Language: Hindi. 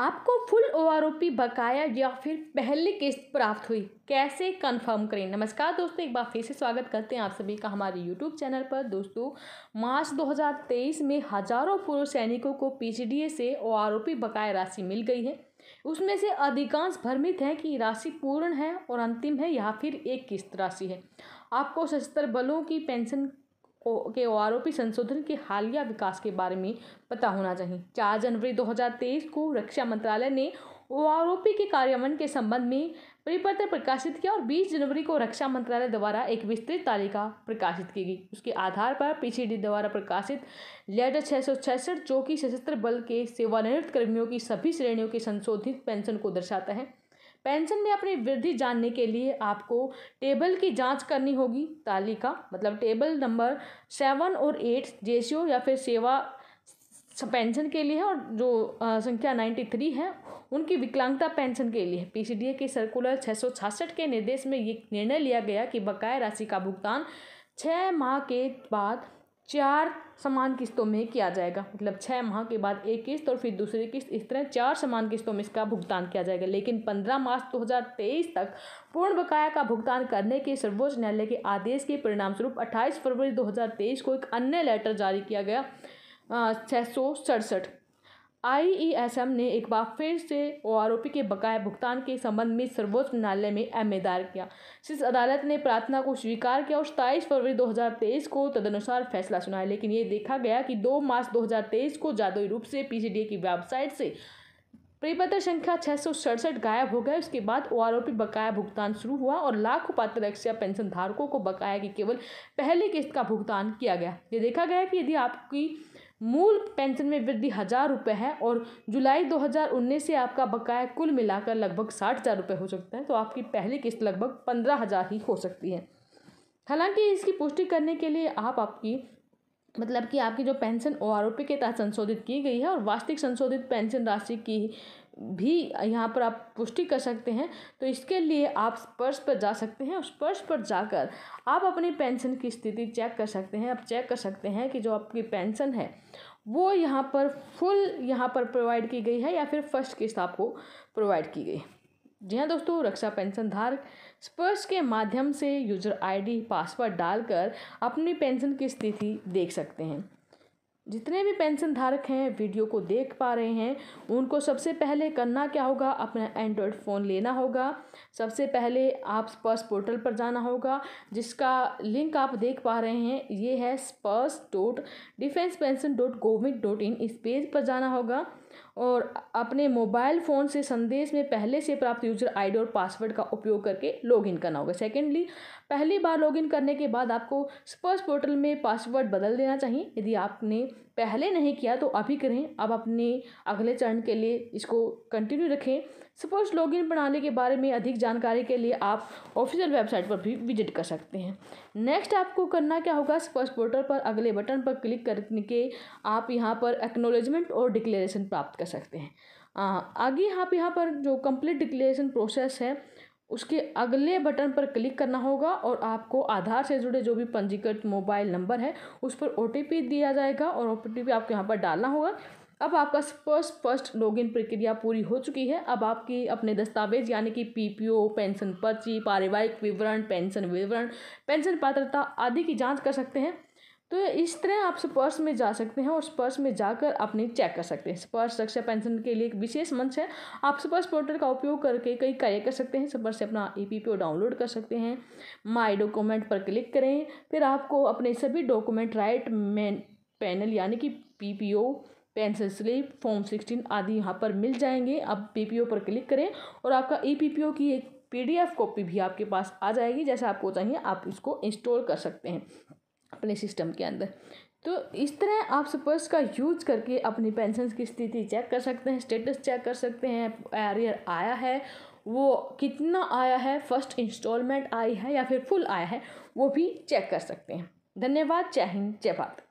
आपको फुल पी बकाया या फिर पहली किस्त प्राप्त हुई कैसे कंफर्म करें नमस्कार दोस्तों एक बार फिर से स्वागत करते हैं आप सभी का हमारे यूट्यूब चैनल पर दोस्तों मार्च 2023 में हजारों पूर्व सैनिकों को पी से पी बकाया राशि मिल गई है उसमें से अधिकांश भ्रमित हैं कि राशि पूर्ण है और अंतिम है या फिर एक किस्त राशि है आपको सशस्त्र बलों की पेंशन के आरोपी संशोधन के हालिया विकास के बारे में पता होना चाहिए चार जनवरी 2023 को रक्षा मंत्रालय ने ओ पी के कार्यान्वयन के संबंध में परिपत्र प्रकाशित किया और 20 जनवरी को रक्षा मंत्रालय द्वारा एक विस्तृत तालिका प्रकाशित की गई उसके आधार पर पीसीडी द्वारा प्रकाशित लेटर छः सौ छियासठ जो कि सशस्त्र बल के सेवानिवृत्त कर्मियों की सभी श्रेणियों के संशोधित पेंशन को दर्शाता है पेंशन में अपनी वृद्धि जानने के लिए आपको टेबल की जांच करनी होगी तालिका मतलब टेबल नंबर सेवन और एट जे या फिर सेवा पेंशन के लिए है और जो संख्या नाइन्टी थ्री है उनकी विकलांगता पेंशन के लिए पीसीडीए के सर्कुलर छः सौ के निर्देश में ये निर्णय लिया गया कि बकाया राशि का भुगतान छः माह के बाद चार समान किस्तों में किया जाएगा मतलब छः माह के बाद एक किस्त और फिर दूसरी किस्त इस तरह चार समान किस्तों में इसका भुगतान किया जाएगा लेकिन पंद्रह मार्च दो हज़ार तेईस तक पूर्ण बकाया का भुगतान करने के सर्वोच्च न्यायालय के आदेश के परिणाम स्वरूप अट्ठाईस फरवरी दो हज़ार तेईस को एक अन्य लेटर जारी किया गया छः सौ सड़सठ आईईएसएम e ने एक बार फिर से ओआरओपी के बकाया भुगतान के संबंध में सर्वोच्च न्यायालय में एमए दायर किया शीर्ष अदालत ने प्रार्थना को स्वीकार किया और सताईस फरवरी 2023 को तदनुसार फैसला सुनाया लेकिन ये देखा गया कि 2 मार्च 2023 को जादुई रूप से पीसीडीए की वेबसाइट से परिपत्र संख्या छः गायब हो गए उसके बाद ओआरओपी बकाया भुगतान शुरू हुआ और लाखों पात्र रक्षा पेंशन धारकों को बकाया की केवल पहली किस्त का भुगतान किया गया ये देखा गया कि यदि आपकी मूल पेंशन में वृद्धि हज़ार रुपये है और जुलाई 2019 से आपका बकाया कुल मिलाकर लगभग साठ हज़ार रुपये हो सकता है तो आपकी पहली किस्त लगभग पंद्रह हज़ार ही हो सकती है हालांकि इसकी पुष्टि करने के लिए आप आपकी मतलब कि आपकी जो pension O R O P के तहत संशोधित की गई है और वास्तविक संशोधित पेंशन राशि की भी यहाँ पर आप पुष्टि कर सकते हैं तो इसके लिए आप पर्स पर जा सकते हैं उस पर्स पर जाकर आप अपनी पेंशन की स्थिति चेक कर सकते हैं आप चेक कर सकते हैं कि जो आपकी पेंशन है वो यहाँ पर फुल यहाँ पर प्रोवाइड की गई है या फिर फर्स्ट किस्त आपको प्रोवाइड की गई जी हाँ दोस्तों रक्षा पेंशन धारक स्पर्श के माध्यम से यूजर आईडी पासवर्ड डालकर अपनी पेंशन की स्थिति देख सकते हैं जितने भी पेंशन धारक हैं वीडियो को देख पा रहे हैं उनको सबसे पहले करना क्या होगा अपना एंड्रॉयड फ़ोन लेना होगा सबसे पहले आप स्पर्स पोर्टल पर जाना होगा जिसका लिंक आप देख पा रहे हैं ये है Sparsh dot defence pension dot गोविंद डॉट इन इस पेज पर जाना होगा और अपने मोबाइल फ़ोन से संदेश में पहले से प्राप्त यूजर आई और पासवर्ड का उपयोग करके लॉगिन करना होगा सेकेंडली पहली बार लॉगिन करने के बाद आपको स्पर्स पोर्टल में पासवर्ड बदल देना चाहिए यदि आपने पहले नहीं किया तो अभी करें अब अपने अगले चरण के लिए इसको कंटिन्यू रखें सपोज लॉगिन बनाने के बारे में अधिक जानकारी के लिए आप ऑफिशियल वेबसाइट पर भी विजिट कर सकते हैं नेक्स्ट आपको करना क्या होगा स्पर्श पोर्टल पर अगले बटन पर क्लिक करके आप यहाँ पर एक्नोलेजमेंट और डिक्लेरेशन प्राप्त कर सकते हैं आगे आप यहाँ पर जो कंप्लीट डिक्लेरेशन प्रोसेस है उसके अगले बटन पर क्लिक करना होगा और आपको आधार से जुड़े जो भी पंजीकृत मोबाइल नंबर है उस पर ओ दिया जाएगा और ओ आपको यहाँ पर डालना होगा अब आपका फर्स्ट फर्स्ट लॉगिन प्रक्रिया पूरी हो चुकी है अब आपकी अपने दस्तावेज यानी कि पीपीओ पेंशन पर्ची पारिवारिक विवरण पेंशन विवरण पेंशन पात्रता आदि की जांच कर सकते हैं तो इस तरह आप स्पर्श में जा सकते हैं और स्पर्श में जाकर अपने चेक कर सकते हैं स्पर्श रक्षा पेंशन के लिए एक विशेष मंच है आप स्पर्श पोर्टल का उपयोग करके कई कार्य कर सकते हैं स्पर्श से अपना ई पी डाउनलोड कर सकते हैं माई डॉक्यूमेंट पर क्लिक करें फिर आपको अपने सभी डॉक्यूमेंट राइट मैन पैनल यानी कि P P O pension slip form sixteen आदि यहाँ पर मिल जाएंगे आप पी पी ओ पर क्लिक करें और आपका ई पी पी ओ की एक पी डी एफ कॉपी भी आपके पास आ जाएगी जैसा आपको चाहिए आप इसको इंस्टॉल कर सकते हैं अपने सिस्टम के अंदर तो इस तरह आप सपर्स का यूज करके अपनी पेंशन की स्थिति चेक कर सकते हैं स्टेटस चेक कर सकते हैं एरियर आया है वो कितना आया है फर्स्ट इंस्टॉलमेंट आई है या फिर फुल आया है वो भी चेक कर सकते हैं धन्यवाद जय हिंद जय भारत